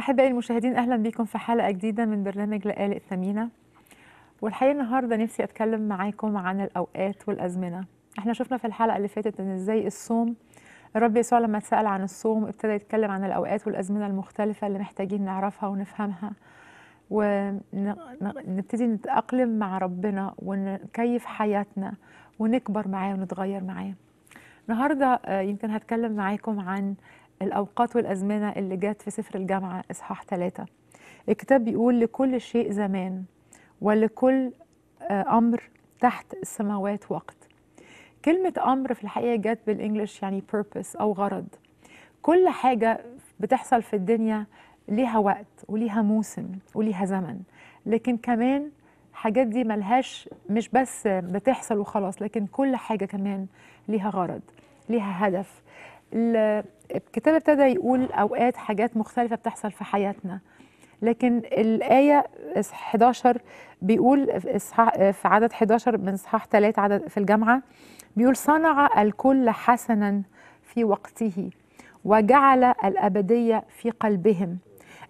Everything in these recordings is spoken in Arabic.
أحبائي المشاهدين أهلا بكم في حلقة جديدة من برنامج لآلئ ثمينة والحقيقة النهاردة نفسي أتكلم معاكم عن الأوقات والأزمنة احنا شفنا في الحلقة اللي فاتت إن إزاي الصوم الرب يسوع لما اتسأل عن الصوم ابتدى يتكلم عن الأوقات والأزمنة المختلفة اللي محتاجين نعرفها ونفهمها ونبتدي نتأقلم مع ربنا ونكيف حياتنا ونكبر معاه ونتغير معاه النهارده آه، يمكن هتكلم معاكم عن الأوقات والأزمنة اللي جت في سفر الجامعة إصحاح ثلاثة الكتاب بيقول لكل شيء زمان ولكل آه، أمر تحت السماوات وقت كلمة أمر في الحقيقة جت بالإنجلش يعني purpose أو غرض كل حاجة بتحصل في الدنيا ليها وقت وليها موسم وليها زمن لكن كمان حاجات دي ملهاش مش بس بتحصل وخلاص لكن كل حاجة كمان ليها غرض ليها هدف الكتاب ابتدى يقول اوقات حاجات مختلفه بتحصل في حياتنا لكن الايه 11 بيقول في عدد 11 من اصحاح 3 عدد في الجامعه بيقول صنع الكل حسنا في وقته وجعل الابديه في قلبهم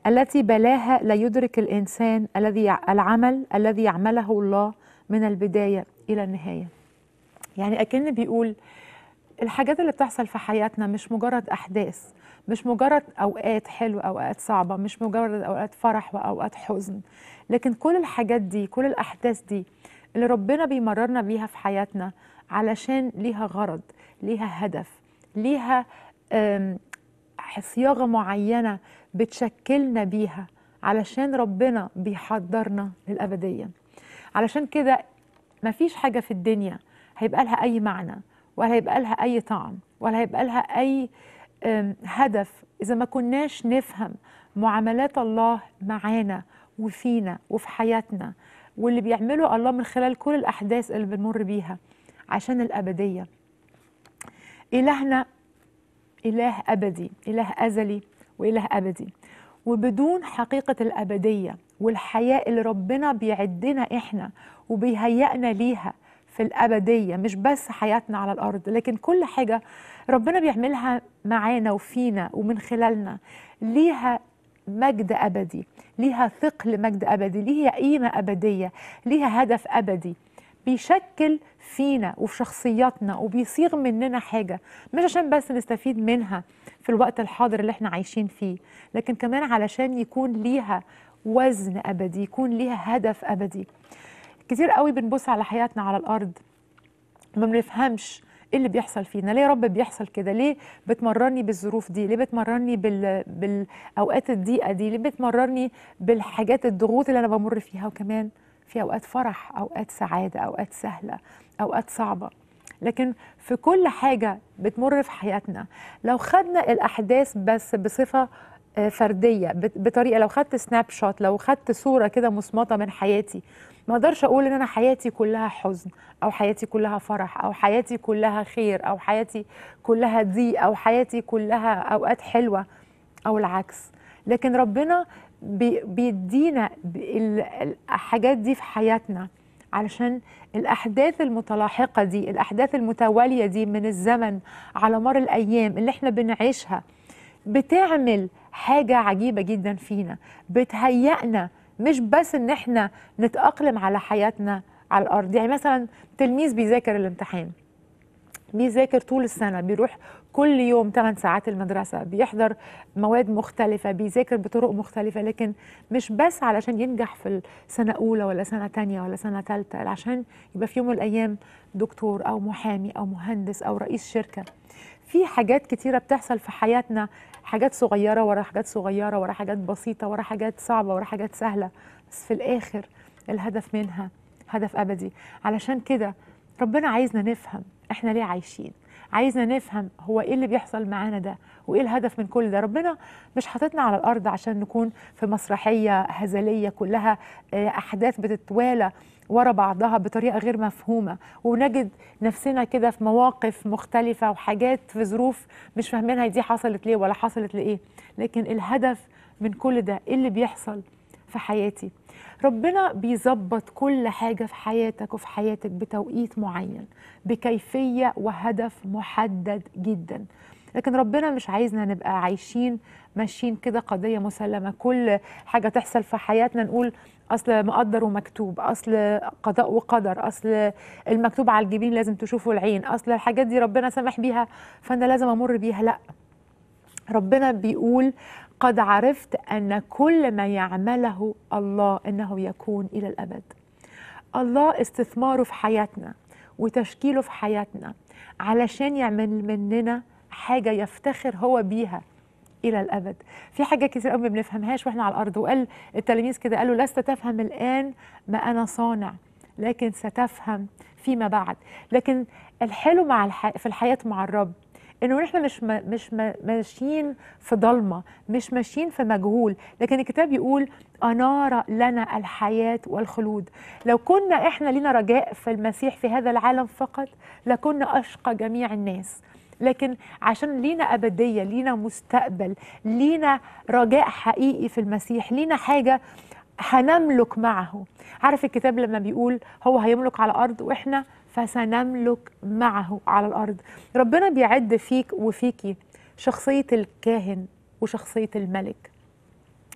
التي بلاها لا يدرك الانسان الذي العمل الذي يعمله الله من البدايه الى النهايه يعني اكن بيقول الحاجات اللي بتحصل في حياتنا مش مجرد احداث مش مجرد اوقات حلوه اوقات صعبه مش مجرد اوقات فرح واوقات حزن لكن كل الحاجات دي كل الاحداث دي اللي ربنا بيمررنا بيها في حياتنا علشان ليها غرض ليها هدف ليها صياغه معينه بتشكلنا بيها علشان ربنا بيحضرنا للابديه علشان كده مفيش حاجه في الدنيا هيبقى لها اي معنى ولا هيبقى لها أي طعم ولا هيبقى لها أي هدف إذا ما كناش نفهم معاملات الله معانا وفينا وفي حياتنا واللي بيعمله الله من خلال كل الأحداث اللي بنمر بيها عشان الأبدية إلهنا إله أبدي إله أزلي وإله أبدي وبدون حقيقة الأبدية والحياة اللي ربنا بيعدنا إحنا وبيهيئنا ليها في الأبدية مش بس حياتنا على الأرض لكن كل حاجة ربنا بيعملها معانا وفينا ومن خلالنا ليها مجد أبدي ليها ثقل مجد أبدي ليها قيمة أبدية ليها هدف أبدي بيشكل فينا وفي شخصياتنا وبيصيغ مننا حاجة مش عشان بس نستفيد منها في الوقت الحاضر اللي احنا عايشين فيه لكن كمان علشان يكون ليها وزن أبدي يكون ليها هدف أبدي كتير قوي بنبص على حياتنا على الارض ما بنفهمش ايه اللي بيحصل فينا ليه يا رب بيحصل كده ليه بتمرني بالظروف دي ليه بتمرني بال... بالاوقات الضيقه دي ليه بتمرني بالحاجات الضغوط اللي انا بمر فيها وكمان في اوقات فرح اوقات سعاده اوقات سهله اوقات صعبه لكن في كل حاجه بتمر في حياتنا لو خدنا الاحداث بس بصفه آه، فرديه بطريقه لو خدت سناب شوت لو خدت صوره كده مصمطه من حياتي ما اقدرش اقول ان انا حياتي كلها حزن او حياتي كلها فرح او حياتي كلها خير او حياتي كلها ضيق او حياتي كلها اوقات حلوه او العكس لكن ربنا بيدينا الحاجات دي في حياتنا علشان الأحداث المتلاحقة دي الأحداث المتوالية دي من الزمن على مر الأيام اللي احنا بنعيشها بتعمل حاجة عجيبة جدا فينا بتهيئنا مش بس ان احنا نتاقلم على حياتنا على الارض يعني مثلا تلميذ بيذاكر الامتحان بيذاكر طول السنه بيروح كل يوم 8 ساعات المدرسه بيحضر مواد مختلفه بيذاكر بطرق مختلفه لكن مش بس علشان ينجح في سنه اولى ولا سنه تانية ولا سنه ثالثه علشان يبقى في يوم من الايام دكتور او محامي او مهندس او رئيس شركه في حاجات كتيرة بتحصل في حياتنا حاجات صغيرة ورا حاجات صغيرة ورا حاجات بسيطة ورا حاجات صعبة ورا حاجات سهلة بس في الآخر الهدف منها هدف أبدي علشان كده ربنا عايزنا نفهم احنا ليه عايشين عايزنا نفهم هو ايه اللي بيحصل معانا ده وايه الهدف من كل ده ربنا مش حاططنا على الارض عشان نكون في مسرحيه هزليه كلها آه، احداث بتتوالى ورا بعضها بطريقه غير مفهومه ونجد نفسنا كده في مواقف مختلفه وحاجات في ظروف مش فاهمينها دي حصلت ليه ولا حصلت لايه لكن الهدف من كل ده ايه اللي بيحصل في حياتي ربنا بيظبط كل حاجه في حياتك وفي حياتك بتوقيت معين بكيفيه وهدف محدد جدا لكن ربنا مش عايزنا نبقى عايشين ماشيين كده قضيه مسلمه كل حاجه تحصل في حياتنا نقول اصل مقدر ومكتوب اصل قضاء وقدر اصل المكتوب على الجبين لازم تشوفه العين اصل الحاجات دي ربنا سامح بيها فانا لازم امر بيها لا ربنا بيقول قد عرفت ان كل ما يعمله الله انه يكون الى الابد الله استثماره في حياتنا وتشكيله في حياتنا علشان يعمل مننا حاجه يفتخر هو بيها الى الابد في حاجه كتير قوي ما بنفهمهاش واحنا على الارض وقال التلاميذ كده قالوا لست تفهم الان ما انا صانع لكن ستفهم فيما بعد لكن الحلو مع الح... في الحياه مع الرب انه احنا مش م... مش م... ماشيين في ضلمه مش ماشيين في مجهول لكن الكتاب يقول انار لنا الحياه والخلود لو كنا احنا لنا رجاء في المسيح في هذا العالم فقط لكنا اشقى جميع الناس لكن عشان لينا أبدية لينا مستقبل لينا رجاء حقيقي في المسيح لينا حاجة هنملك معه عارف الكتاب لما بيقول هو هيملك على الأرض وإحنا فسنملك معه على الأرض ربنا بيعد فيك وفيكي شخصية الكاهن وشخصية الملك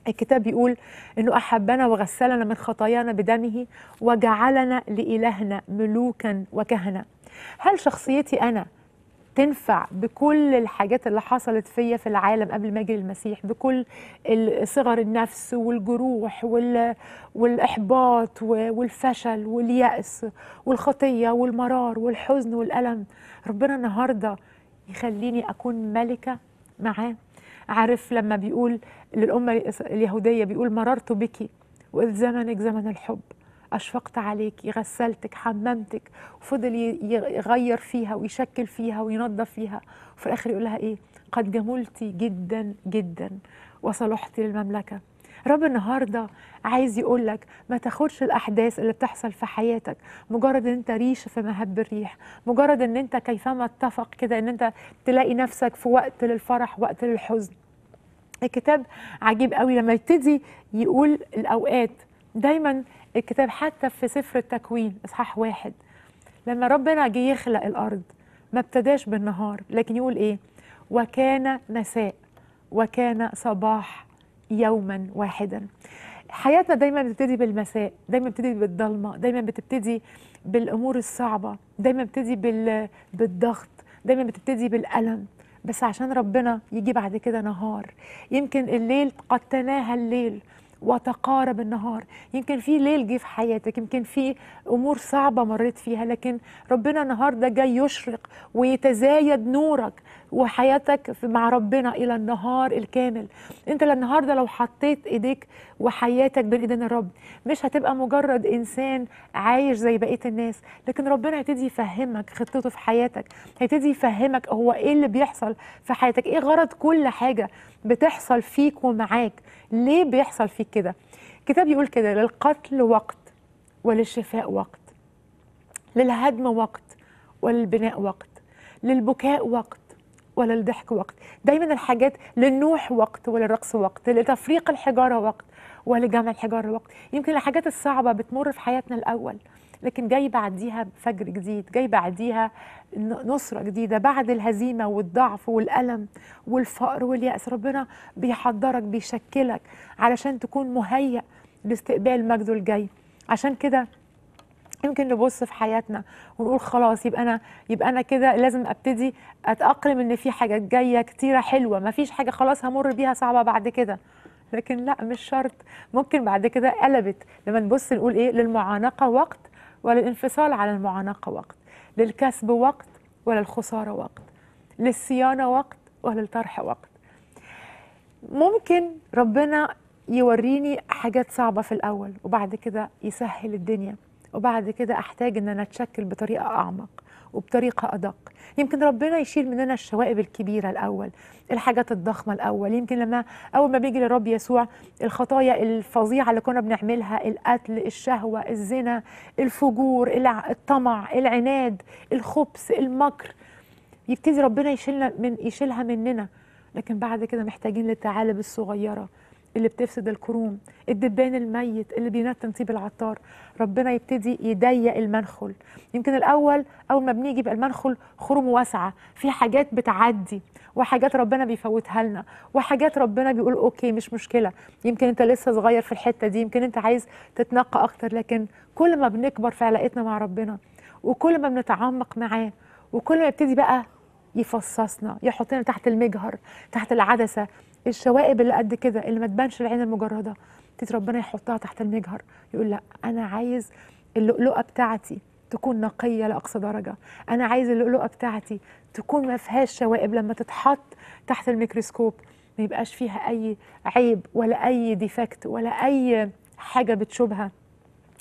الكتاب بيقول انه احبنا وغسلنا من خطايانا بدمه وجعلنا لالهنا ملوكا وكهنه هل شخصيتي انا تنفع بكل الحاجات اللي حصلت فيا في العالم قبل ما اجي المسيح بكل صغر النفس والجروح والاحباط والفشل واليأس والخطيه والمرار والحزن والألم ربنا النهارده يخليني أكون ملكة معاه عارف لما بيقول للأمة اليهودية بيقول مررت بك وإذ زمنك زمن الحب أشفقت عليكي غسلتك حممتك وفضل يغير فيها ويشكل فيها وينظف فيها وفي الآخر يقول لها إيه قد جملتي جدا جدا وصلحتي للمملكة رب النهارده عايز يقول لك ما تاخدش الاحداث اللي بتحصل في حياتك مجرد ان انت ريشه في مهب الريح مجرد ان انت كيفما اتفق كده ان انت تلاقي نفسك في وقت للفرح وقت للحزن الكتاب عجيب قوي لما يبتدي يقول الاوقات دايما الكتاب حتى في سفر التكوين اصحاح واحد لما ربنا جه يخلق الارض ما ابتداش بالنهار لكن يقول ايه وكان مساء وكان صباح يوما واحدا حياتنا دايما بتبتدي بالمساء دايما بتبتدي بالضلمه دايما بتبتدي بالامور الصعبه دايما بتبتدي بال... بالضغط دايما بتبتدي بالالم بس عشان ربنا يجي بعد كده نهار يمكن الليل قد تناهى الليل وتقارب النهار يمكن في ليل جه في حياتك يمكن في امور صعبه مريت فيها لكن ربنا النهارده جاي يشرق ويتزايد نورك وحياتك مع ربنا الى النهار الكامل انت النهارده لو حطيت ايديك وحياتك بين ايدين الرب مش هتبقى مجرد انسان عايش زي بقيه الناس لكن ربنا هيبتدي يفهمك خطته في حياتك هيبتدي يفهمك هو ايه اللي بيحصل في حياتك ايه غرض كل حاجه بتحصل فيك ومعاك ليه بيحصل فيك كده الكتاب يقول كده للقتل وقت وللشفاء وقت للهدم وقت وللبناء وقت للبكاء وقت وللضحك وقت دايما الحاجات للنوح وقت وللرقص وقت لتفريق الحجارة وقت ولجمع الحجارة وقت يمكن الحاجات الصعبة بتمر في حياتنا الأول لكن جاي بعديها فجر جديد جاي بعديها نصرة جديدة بعد الهزيمة والضعف والألم والفقر واليأس ربنا بيحضرك بيشكلك علشان تكون مهيأ لاستقبال مجده الجاي عشان كده يمكن نبص في حياتنا ونقول خلاص يبقى انا يبقى انا كده لازم ابتدي اتاقلم ان في حاجات جايه كتيره حلوه مفيش حاجه خلاص همر بيها صعبه بعد كده لكن لا مش شرط ممكن بعد كده قلبت لما نبص نقول ايه للمعانقه وقت وللانفصال عن المعانقة وقت للكسب وقت وللخسارة وقت للصيانة وقت وللطرح وقت ممكن ربنا يوريني حاجات صعبة في الأول وبعد كده يسهل الدنيا وبعد كده أحتاج إن أنا أتشكل بطريقة أعمق وبطريقه ادق يمكن ربنا يشيل مننا الشوائب الكبيره الاول الحاجات الضخمه الاول يمكن لما اول ما بيجي للرب يسوع الخطايا الفظيعه اللي كنا بنعملها القتل الشهوه الزنا الفجور الطمع العناد الخبث المكر يبتدي ربنا يشيلنا من يشيلها مننا لكن بعد كده محتاجين للثعالب الصغيره اللي بتفسد الكروم الدبان الميت اللي بينتن طيب العطار ربنا يبتدي يضيق المنخل يمكن الاول اول ما بنيجي يبقى المنخل خروم واسعه في حاجات بتعدي وحاجات ربنا بيفوتها لنا وحاجات ربنا بيقول اوكي مش مشكله يمكن انت لسه صغير في الحته دي يمكن انت عايز تتنقى اكتر لكن كل ما بنكبر في علاقتنا مع ربنا وكل ما بنتعمق معاه وكل ما يبتدي بقى يفصصنا يحطنا تحت المجهر تحت العدسه الشوائب اللي قد كده اللي ما تبانش العين المجرده تيجي ربنا يحطها تحت المجهر يقول لا انا عايز اللؤلؤه بتاعتي تكون نقيه لاقصى درجه انا عايز اللؤلؤه بتاعتي تكون ما فيهاش شوائب لما تتحط تحت الميكروسكوب ما يبقاش فيها اي عيب ولا اي ديفكت ولا اي حاجه بتشوبها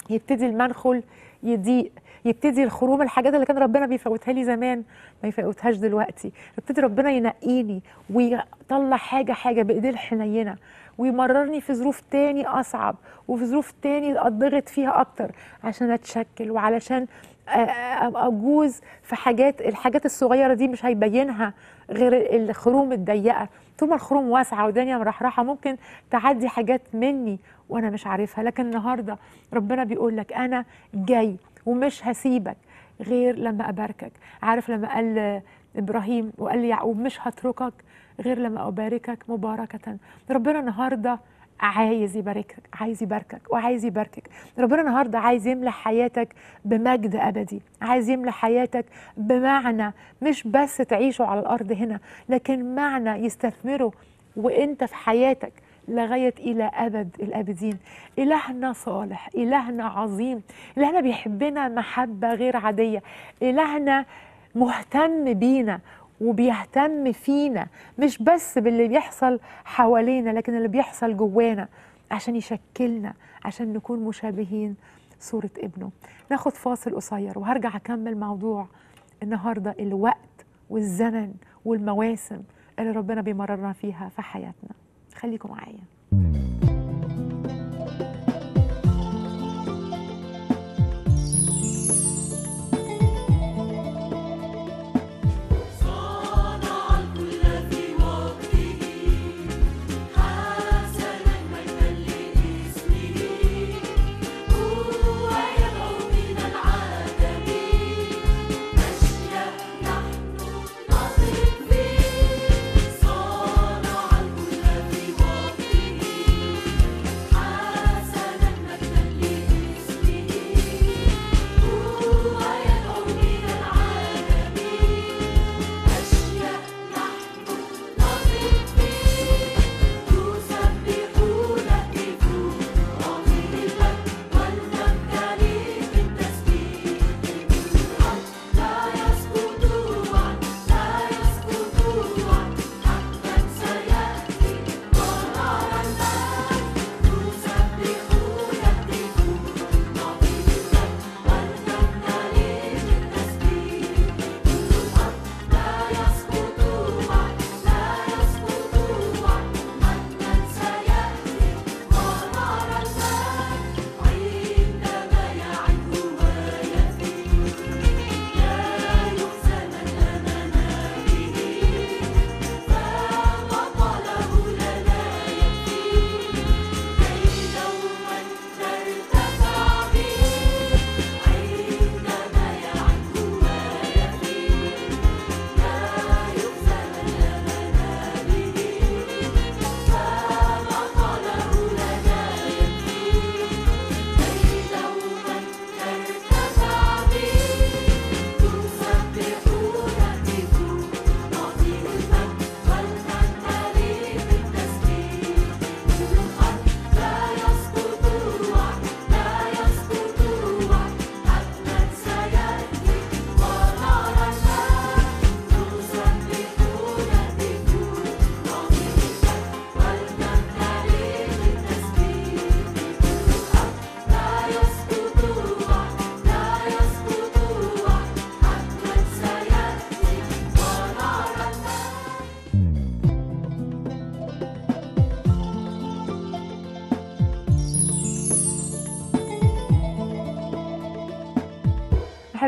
يبتدي المنخل يضيق يبتدي الخروم الحاجات اللي كان ربنا بيفوتها لي زمان ما يفوتهاش دلوقتي يبتدي ربنا ينقيني ويطلع حاجه حاجه بايديه الحنينه ويمررني في ظروف تاني اصعب وفي ظروف تاني أضغط فيها اكتر عشان اتشكل وعلشان ابقى اجوز في حاجات الحاجات الصغيره دي مش هيبينها غير الخروم الضيقه ثم الخروم واسعه ودنيا مرحرحه ممكن تعدي حاجات مني وانا مش عارفها لكن النهارده ربنا بيقول لك انا جاي ومش هسيبك غير لما اباركك عارف لما قال ابراهيم وقال ليعقوب مش هتركك غير لما اباركك مباركه ربنا النهارده عايز يباركك عايز يباركك وعايز يباركك ربنا النهارده عايز يملى حياتك بمجد ابدي عايز يملى حياتك بمعنى مش بس تعيشه على الارض هنا لكن معنى يستثمره وانت في حياتك لغاية إلى أبد الأبدين إلهنا صالح إلهنا عظيم إلهنا بيحبنا محبة غير عادية إلهنا مهتم بينا وبيهتم فينا مش بس باللي بيحصل حوالينا لكن اللي بيحصل جوانا عشان يشكلنا عشان نكون مشابهين صورة ابنه ناخد فاصل قصير وهرجع أكمل موضوع النهاردة الوقت والزمن والمواسم اللي ربنا بيمررنا فيها في حياتنا خليكم معايا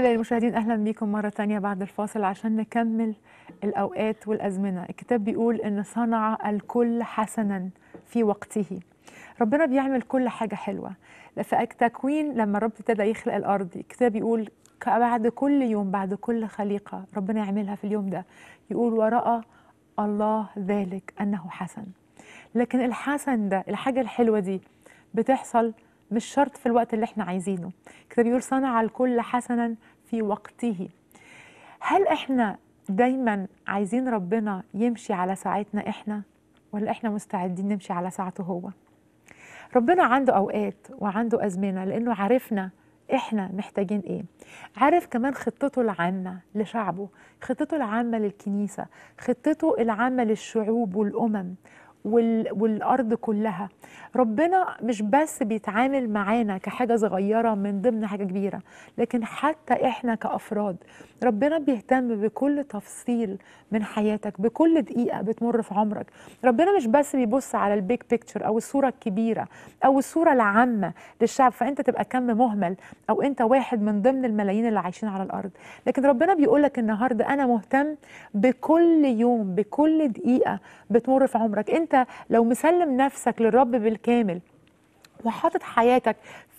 متابعينا المشاهدين اهلا بيكم مره ثانيه بعد الفاصل عشان نكمل الاوقات والازمنه الكتاب بيقول ان صنع الكل حسنا في وقته ربنا بيعمل كل حاجه حلوه تكوين لما رب ابتدى يخلق الارض الكتاب بيقول بعد كل يوم بعد كل خليقه ربنا يعملها في اليوم ده يقول وراى الله ذلك انه حسن لكن الحسن ده الحاجه الحلوه دي بتحصل مش شرط في الوقت اللي احنا عايزينه كتاب بيقول صنع الكل حسنا في وقته هل احنا دايما عايزين ربنا يمشي على ساعتنا احنا ولا احنا مستعدين نمشي على ساعته هو ربنا عنده اوقات وعنده ازمنه لانه عارفنا احنا محتاجين ايه عارف كمان خطته العامه لشعبه خطته العامه للكنيسه خطته العامه للشعوب والامم والارض كلها ربنا مش بس بيتعامل معانا كحاجه صغيره من ضمن حاجه كبيره لكن حتى احنا كافراد ربنا بيهتم بكل تفصيل من حياتك بكل دقيقه بتمر في عمرك ربنا مش بس بيبص على البيج بيكتشر او الصوره الكبيره او الصوره العامه للشعب فانت تبقى كم مهمل او انت واحد من ضمن الملايين اللي عايشين على الارض لكن ربنا بيقول لك النهارده انا مهتم بكل يوم بكل دقيقه بتمر في عمرك انت لو مسلم نفسك للرب بالكامل وحاطط حياتك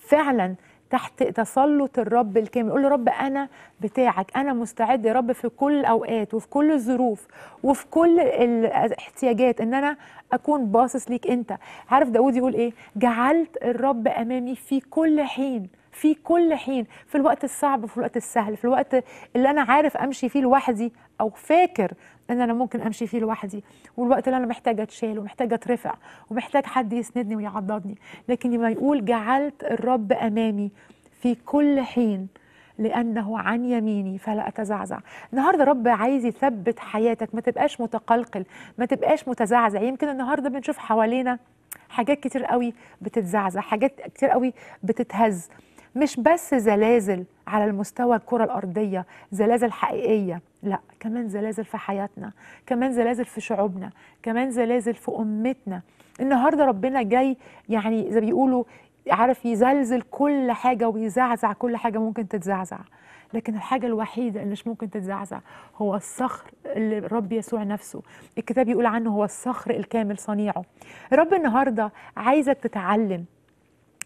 فعلا تحت تسلط الرب الكامل قول له رب انا بتاعك انا مستعد يا رب في كل الاوقات وفي كل الظروف وفي كل الاحتياجات ان انا اكون باصص ليك انت عارف داود يقول ايه جعلت الرب امامي في كل حين في كل حين في الوقت الصعب في الوقت السهل في الوقت اللي انا عارف امشي فيه لوحدي او فاكر ان انا ممكن امشي فيه لوحدي والوقت اللي انا محتاجه اتشال ومحتاجه اترفع ومحتاج حد يسندني ويعضدني لكن لما يقول جعلت الرب امامي في كل حين لانه عن يميني فلا اتزعزع النهارده رب عايز يثبت حياتك ما تبقاش متقلقل ما تبقاش متزعزع يمكن النهارده بنشوف حوالينا حاجات كتير قوي بتتزعزع حاجات كتير قوي بتتهز مش بس زلازل على المستوى الكرة الأرضية زلازل حقيقية لا كمان زلازل في حياتنا كمان زلازل في شعوبنا كمان زلازل في أمتنا النهاردة ربنا جاي يعني زي بيقولوا عارف يزلزل كل حاجة ويزعزع كل حاجة ممكن تتزعزع لكن الحاجة الوحيدة اللي مش ممكن تتزعزع هو الصخر اللي رب يسوع نفسه الكتاب يقول عنه هو الصخر الكامل صنيعه رب النهاردة عايزك تتعلم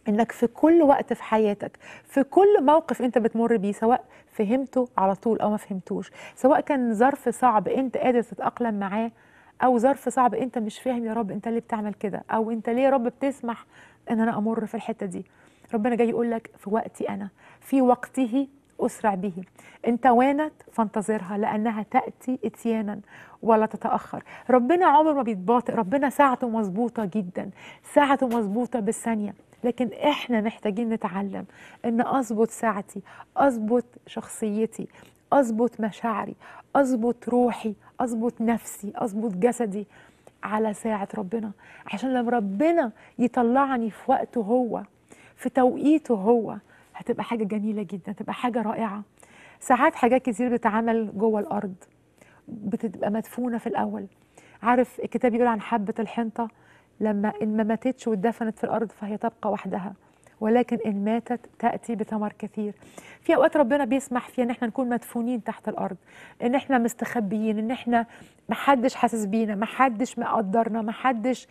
انك في كل وقت في حياتك في كل موقف انت بتمر بيه سواء فهمته على طول او ما فهمتوش سواء كان ظرف صعب انت قادر تتاقلم معاه او ظرف صعب انت مش فاهم يا رب انت ليه بتعمل كده او انت ليه يا رب بتسمح ان انا امر في الحته دي ربنا جاي يقول لك في وقتي انا في وقته اسرع به ان توانت فانتظرها لانها تاتي اتيانا ولا تتاخر ربنا عمره ما بيتباطئ ربنا ساعته مظبوطه جدا ساعته مظبوطه بالثانيه لكن احنا محتاجين نتعلم ان اظبط ساعتي اظبط شخصيتي اظبط مشاعري اظبط روحي اظبط نفسي اظبط جسدي على ساعة ربنا عشان لما ربنا يطلعني في وقته هو في توقيته هو هتبقى حاجة جميلة جدا هتبقى حاجة رائعة ساعات حاجات كتير بتتعمل جوه الأرض بتبقى مدفونة في الأول عارف الكتاب يقول عن حبة الحنطة لما إن ما ماتتش واتدفنت في الأرض فهي تبقى وحدها ولكن إن ماتت تأتي بثمر كثير في أوقات ربنا بيسمح فيها إن احنا نكون مدفونين تحت الأرض إن احنا مستخبيين إن احنا محدش حاسس بينا محدش مقدرنا محدش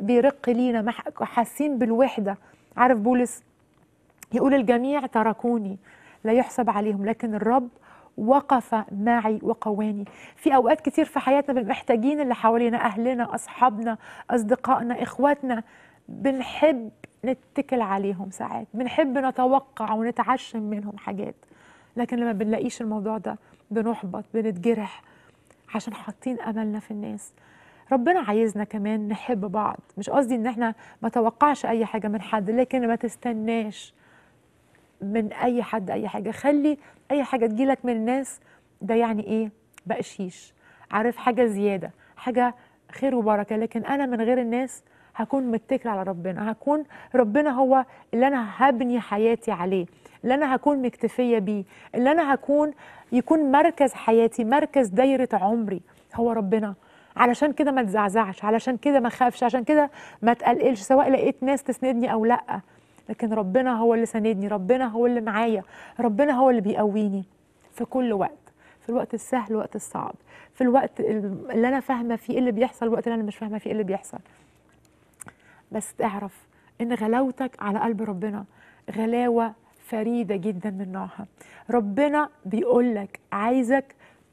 بيرق لينا حاسين بالوحدة عارف بولس يقول الجميع تركوني لا يحسب عليهم لكن الرب وقف معي وقواني في أوقات كتير في حياتنا بنحتاجين اللي حوالينا أهلنا أصحابنا أصدقائنا إخواتنا بنحب نتكل عليهم ساعات بنحب نتوقع ونتعشم منهم حاجات لكن لما بنلاقيش الموضوع ده بنحبط بنتجرح عشان حاطين املنا في الناس ربنا عايزنا كمان نحب بعض مش قصدي ان احنا ما توقعش اي حاجه من حد لكن ما تستناش من اي حد اي حاجه خلي اي حاجه تجيلك من الناس ده يعني ايه بقشيش عارف حاجه زياده حاجه خير وبركه لكن انا من غير الناس هكون متكله على ربنا هكون ربنا هو اللي انا هبني حياتي عليه اللي انا هكون مكتفيه بيه اللي انا هكون يكون مركز حياتي مركز دايره عمري هو ربنا علشان كده ما تزعزعش علشان كده ما خافش عشان كده ما تقلقلش سواء لقيت ناس تسندني او لا لكن ربنا هو اللي ساندني ربنا هو اللي معايا ربنا هو اللي بيقويني في كل وقت في الوقت السهل الوقت الصعب في الوقت اللي انا فاهمه فيه ايه اللي بيحصل الوقت اللي انا مش فاهمه فيه ايه اللي بيحصل بس اعرف ان غلاوتك على قلب ربنا غلاوه فريده جدا من نوعها ربنا بيقول لك عايزك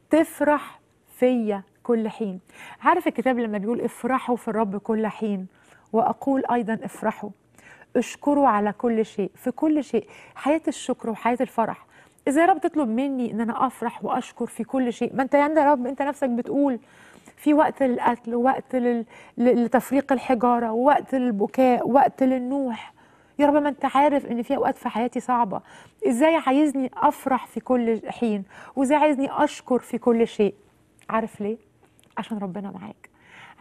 تفرح فيا كل حين عارف الكتاب لما بيقول افرحوا في الرب كل حين واقول ايضا افرحوا اشكره على كل شيء في كل شيء حياه الشكر وحياه الفرح اذا يا رب تطلب مني ان انا افرح واشكر في كل شيء ما انت يا رب انت نفسك بتقول في وقت للقتل ووقت لتفريق الحجاره ووقت للبكاء وقت للنوح يا رب ما انت عارف ان في اوقات في حياتي صعبه ازاي عايزني افرح في كل حين وازاي عايزني اشكر في كل شيء عارف ليه عشان ربنا معاك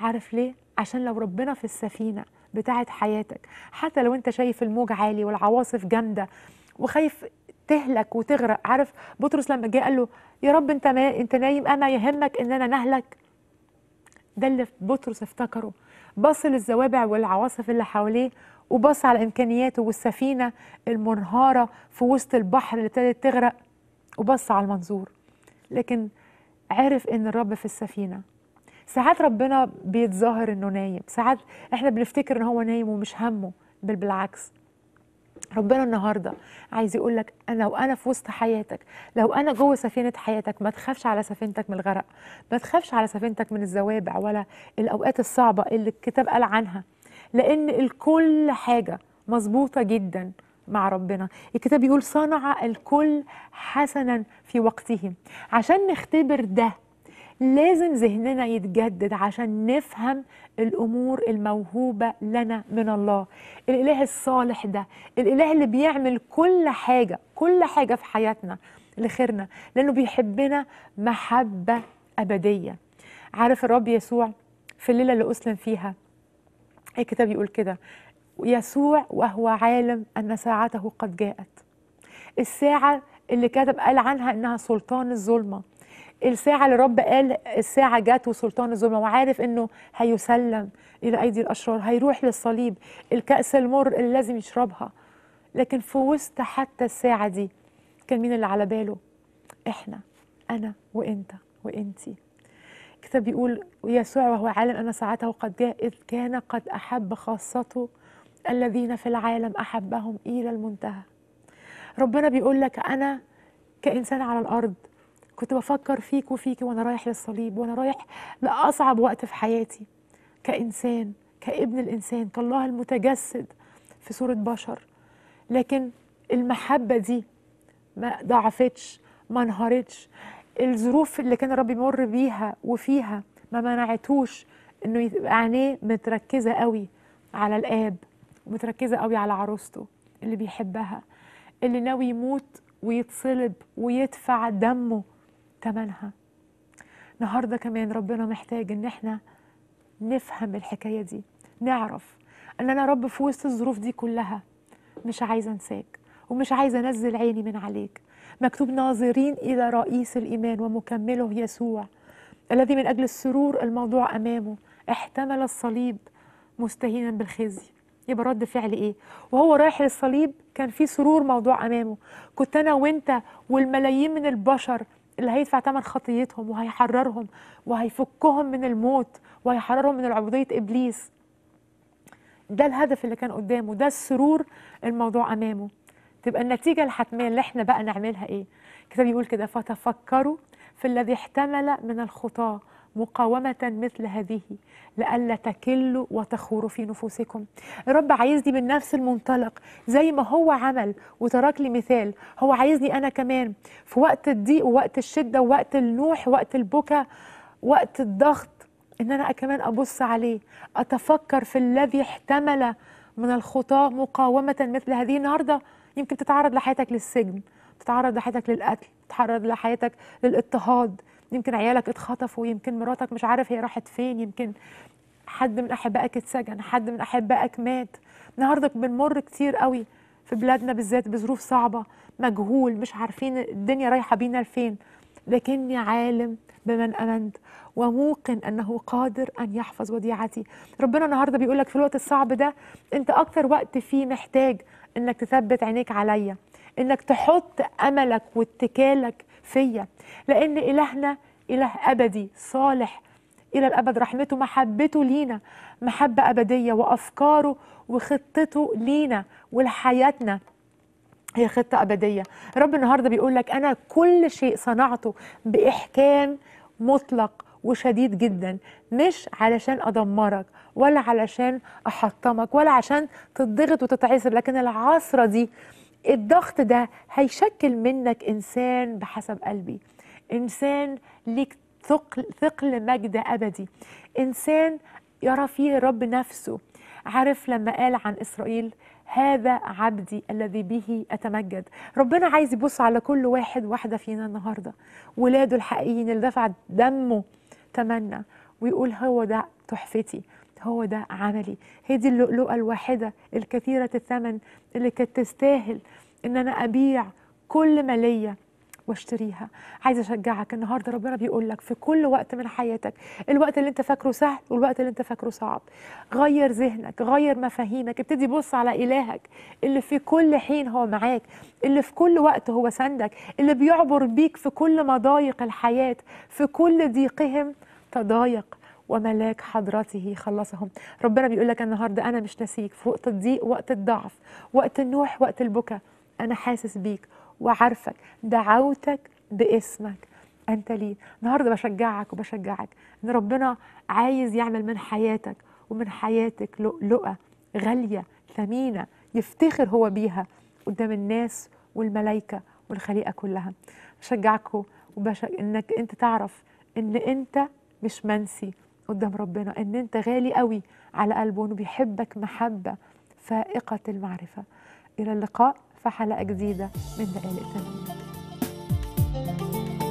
عارف ليه عشان لو ربنا في السفينه بتاعت حياتك حتى لو انت شايف الموج عالي والعواصف جامده وخايف تهلك وتغرق عارف بطرس لما جه قال له يا رب انت ما انت نايم انا يهمك ان انا نهلك ده اللي بطرس افتكره بص للزوابع والعواصف اللي حواليه وبص على امكانياته والسفينه المنهاره في وسط البحر اللي ابتدت تغرق وبص على المنظور لكن عرف ان الرب في السفينه ساعات ربنا بيتظاهر انه نايم ساعات احنا بنفتكر ان هو نايم ومش همه بل بالعكس ربنا النهارده عايز يقول لك انا وانا في وسط حياتك لو انا جوه سفينه حياتك ما تخافش على سفينتك من الغرق ما تخافش على سفينتك من الزوابع ولا الاوقات الصعبه اللي الكتاب قال عنها لان الكل حاجه مظبوطه جدا مع ربنا الكتاب يقول صنع الكل حسنا في وقتهم عشان نختبر ده لازم ذهننا يتجدد عشان نفهم الامور الموهوبه لنا من الله الاله الصالح ده الاله اللي بيعمل كل حاجه كل حاجه في حياتنا لخيرنا لانه بيحبنا محبه ابديه عارف الرب يسوع في الليله اللي اسلم فيها الكتاب يقول كده يسوع وهو عالم ان ساعته قد جاءت الساعه اللي كتب قال عنها انها سلطان الظلمه الساعة اللي رب قال الساعة جت وسلطان الظلمة وعارف إنه هيسلم إلى أيدي الأشرار هيروح للصليب الكأس المر اللي لازم يشربها لكن في وسط حتى الساعة دي كان مين اللي على باله؟ إحنا أنا وإنت وإنتي الكتاب بيقول يسوع وهو عالم أن ساعته قد جاء إذ كان قد أحب خاصته الذين في العالم أحبهم إلى المنتهى ربنا بيقول لك أنا كإنسان على الأرض كنت بفكر فيك وفيكي وانا رايح للصليب وانا رايح لاصعب وقت في حياتي كانسان كابن الانسان كالله المتجسد في صوره بشر لكن المحبه دي ما ضعفتش ما انهارتش الظروف اللي كان ربي بيمر بيها وفيها ما منعتوش انه يبقى عينيه متركزه قوي على الاب ومتركزه قوي على عروسته اللي بيحبها اللي ناوي يموت ويتصلب ويدفع دمه تمنها النهاردة كمان ربنا محتاج إن إحنا نفهم الحكاية دي نعرف إن أنا رب في وسط الظروف دي كلها مش عايزة أنساك ومش عايزة أنزل عيني من عليك مكتوب ناظرين إلى رئيس الإيمان ومكمله يسوع الذي من أجل السرور الموضوع أمامه احتمل الصليب مستهينا بالخزي يبقى رد فعل ايه وهو رايح للصليب كان في سرور موضوع امامه كنت انا وانت والملايين من البشر اللي هيدفع ثمن خطيتهم وهيحررهم وهيفكهم من الموت وهيحررهم من عبودية إبليس ده الهدف اللي كان قدامه ده السرور الموضوع أمامه تبقى النتيجة الحتمية اللي احنا بقى نعملها ايه كتاب يقول كده فتفكروا في الذي احتمل من الخطاه مقاومة مثل هذه لئلا تكل وتخور في نفوسكم الرب عايزني من نفس المنطلق زي ما هو عمل وترك لي مثال هو عايزني أنا كمان في وقت الضيق ووقت الشدة ووقت النوح ووقت البكا وقت الضغط إن أنا كمان أبص عليه أتفكر في الذي احتمل من الخطاة مقاومة مثل هذه النهاردة يمكن تتعرض لحياتك للسجن تتعرض لحياتك للقتل تتعرض لحياتك للاضطهاد يمكن عيالك اتخطفوا يمكن مراتك مش عارف هي راحت فين يمكن حد من احبائك اتسجن حد من احبائك مات النهارده بنمر كتير قوي في بلادنا بالذات بظروف صعبه مجهول مش عارفين الدنيا رايحه بينا لفين لكني عالم بمن امنت وموقن انه قادر ان يحفظ وديعتي ربنا النهارده بيقول لك في الوقت الصعب ده انت اكتر وقت فيه محتاج انك تثبت عينيك عليا انك تحط املك واتكالك فيا لأن إلهنا إله أبدي صالح إلى الأبد رحمته محبته لينا محبة أبدية وأفكاره وخطته لينا ولحياتنا هي خطة أبدية رب النهاردة بيقول لك أنا كل شيء صنعته بإحكام مطلق وشديد جدا مش علشان أدمرك ولا علشان أحطمك ولا عشان تضغط وتتعسر لكن العصرة دي الضغط ده هيشكل منك انسان بحسب قلبي انسان ليك ثقل ثقل مجد ابدي انسان يرى فيه رب نفسه عارف لما قال عن اسرائيل هذا عبدي الذي به اتمجد ربنا عايز يبص على كل واحد واحده فينا النهارده ولاده الحقيقيين اللي دفع دمه تمنى ويقول هو ده تحفتي هو ده عملي هي دي اللؤلؤه الواحده الكثيره الثمن اللي كانت تستاهل ان انا ابيع كل ما ليا واشتريها عايزه اشجعك النهارده ربنا بيقول لك في كل وقت من حياتك الوقت اللي انت فاكره سهل والوقت اللي انت فاكره صعب غير ذهنك غير مفاهيمك ابتدي بص على الهك اللي في كل حين هو معاك اللي في كل وقت هو سندك اللي بيعبر بيك في كل مضايق الحياه في كل ضيقهم تضايق وملاك حضرته خلصهم ربنا بيقول لك النهارده انا مش ناسيك في وقت الضيق وقت الضعف وقت النوح وقت البكا انا حاسس بيك وعارفك دعوتك باسمك انت لي النهارده بشجعك وبشجعك ان ربنا عايز يعمل من حياتك ومن حياتك لؤلؤه غاليه ثمينه يفتخر هو بيها قدام الناس والملائكه والخليقه كلها بشجعك وبشجع انك انت تعرف ان انت مش منسي قدام ربنا ان انت غالي قوي على قلبه وانه بيحبك محبه فائقه المعرفه الى اللقاء في حلقه جديده من دقائق تنوير